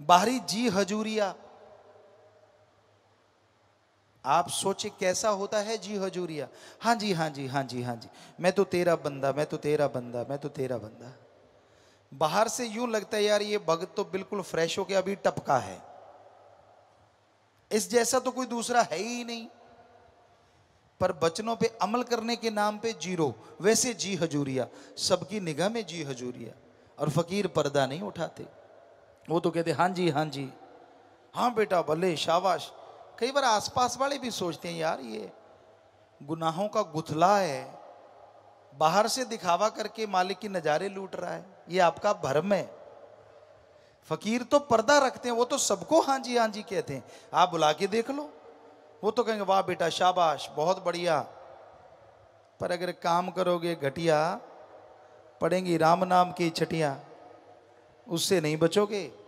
बाहरी जी हजूरिया आप सोचे कैसा होता है जी हजूरिया हाँ जी हाँ जी हाँ जी हाँ जी मैं तो तेरा बंदा मैं तो तेरा बंदा मैं तो तेरा बंदा बाहर से यूं लगता है यार ये भगत तो बिल्कुल फ्रेश के अभी टपका है इस जैसा तो कोई दूसरा है ही नहीं पर बचनों पे अमल करने के नाम पे जीरो वैसे जी हजूरिया सबकी निगाह में जी हजूरिया और फकीर पर्दा नहीं उठाते वो तो कहते हाँ जी हाँ जी हाँ बेटा भले शाबाश कई बार आसपास वाले भी सोचते हैं यार ये गुनाहों का गुथला है बाहर से दिखावा करके मालिक की नज़ारे लूट रहा है ये आपका भरम है फकीर तो पर्दा रखते हैं वो तो सबको हाँ जी हाँ जी कहते हैं आप बुला के देख लो वो तो कहेंगे वाह बेटा शाबाश बहुत बढ़िया पर अगर काम करोगे घटिया पड़ेंगी राम नाम की छटिया उससे नहीं बचोगे